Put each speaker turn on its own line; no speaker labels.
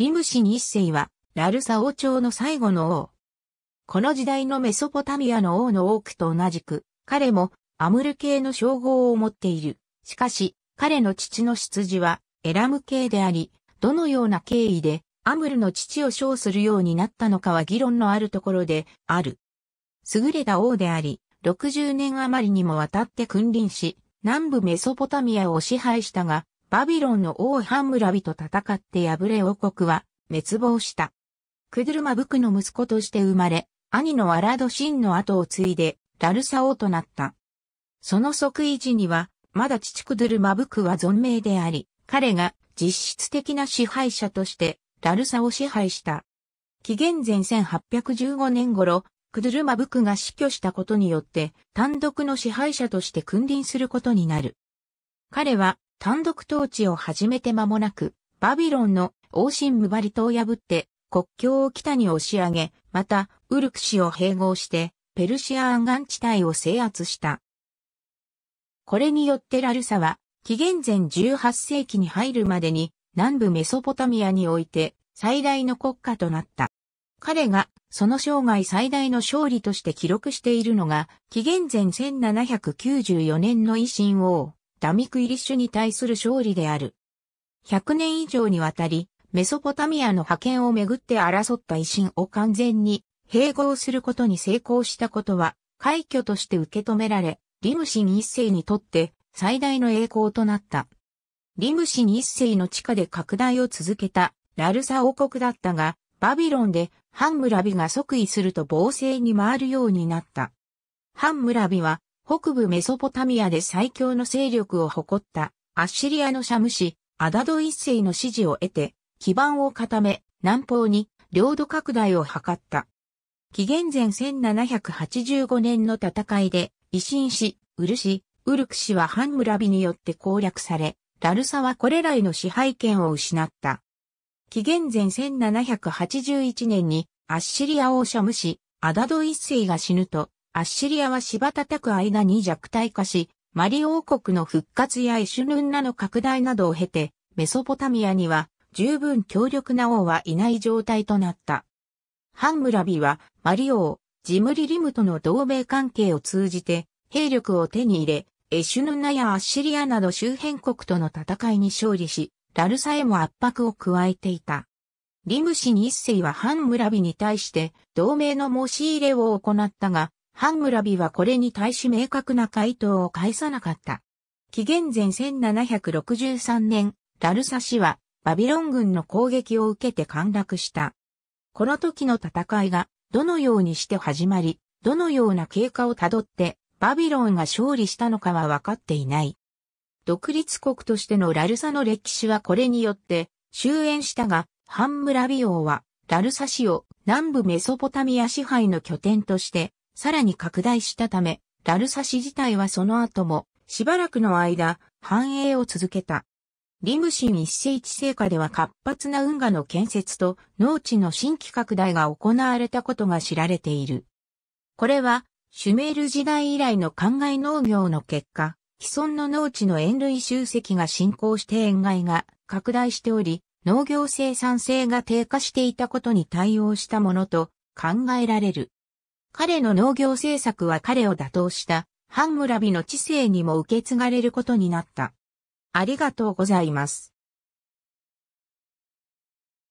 リムシン一世は、ラルサ王朝の最後の王。この時代のメソポタミアの王の多くと同じく、彼もアムル系の称号を持っている。しかし、彼の父の出自はエラム系であり、どのような経緯でアムルの父を称するようになったのかは議論のあるところである。優れた王であり、60年余りにもわたって君臨し、南部メソポタミアを支配したが、バビロンの王ハンムラビと戦って敗れ王国は滅亡した。クドゥルマブクの息子として生まれ、兄のアラドシンの後を継いで、ラルサ王となった。その即位時には、まだ父クドゥルマブクは存命であり、彼が実質的な支配者として、ラルサを支配した。紀元前1815年頃、クドゥルマブクが死去したことによって、単独の支配者として君臨することになる。彼は単独統治を始めて間もなく、バビロンの王神ムバリトを破って国境を北に押し上げ、またウルク氏を併合してペルシア湾岸地帯を制圧した。これによってラルサは紀元前18世紀に入るまでに南部メソポタミアにおいて最大の国家となった。彼がその生涯最大の勝利として記録しているのが紀元前1794年の維新王。ダミクイリッシュに対する勝利である。100年以上にわたり、メソポタミアの覇権をめぐって争った維新を完全に併合することに成功したことは、快挙として受け止められ、リムシン一世にとって最大の栄光となった。リムシン一世の地下で拡大を続けたラルサ王国だったが、バビロンでハンムラビが即位すると暴政に回るようになった。ハンムラビは北部メソポタミアで最強の勢力を誇ったアッシリアのシャムシ、アダド一世の支持を得て、基盤を固め、南方に領土拡大を図った。紀元前1785年の戦いで、維新氏、ウル氏、ウルク氏はハンムラビによって攻略され、ラルサはこれらへの支配権を失った。紀元前1781年にアッシリア王シャム氏、アダド一世が死ぬと、アッシリアは芝叩く間に弱体化し、マリ王国の復活やエシュヌンナの拡大などを経て、メソポタミアには十分強力な王はいない状態となった。ハンムラビはマリ王、ジムリリムとの同盟関係を通じて兵力を手に入れ、エシュヌンナやアッシリアなど周辺国との戦いに勝利し、ラルサへも圧迫を加えていた。リムシニ一世はハンムラビに対して同盟の申し入れを行ったが、ハングラビはこれに対し明確な回答を返さなかった。紀元前1763年、ラルサ氏はバビロン軍の攻撃を受けて陥落した。この時の戦いがどのようにして始まり、どのような経過をたどってバビロンが勝利したのかは分かっていない。独立国としてのラルサの歴史はこれによって終焉したが、ハンムラビ王はラルサ市を南部メソポタミア支配の拠点としてさらに拡大したため、ラルサ氏自体はその後も、しばらくの間、繁栄を続けた。リムシン一世一世下では活発な運河の建設と農地の新規拡大が行われたことが知られている。これは、シュメール時代以来の灌漑農業の結果、既存の農地の塩類集積が進行して塩害が拡大しており、農業生産性が低下していたことに対応したものと考えられる。彼の農業政策は彼を打倒したハンムラビの知性にも受け継がれることになった。ありがとうございます。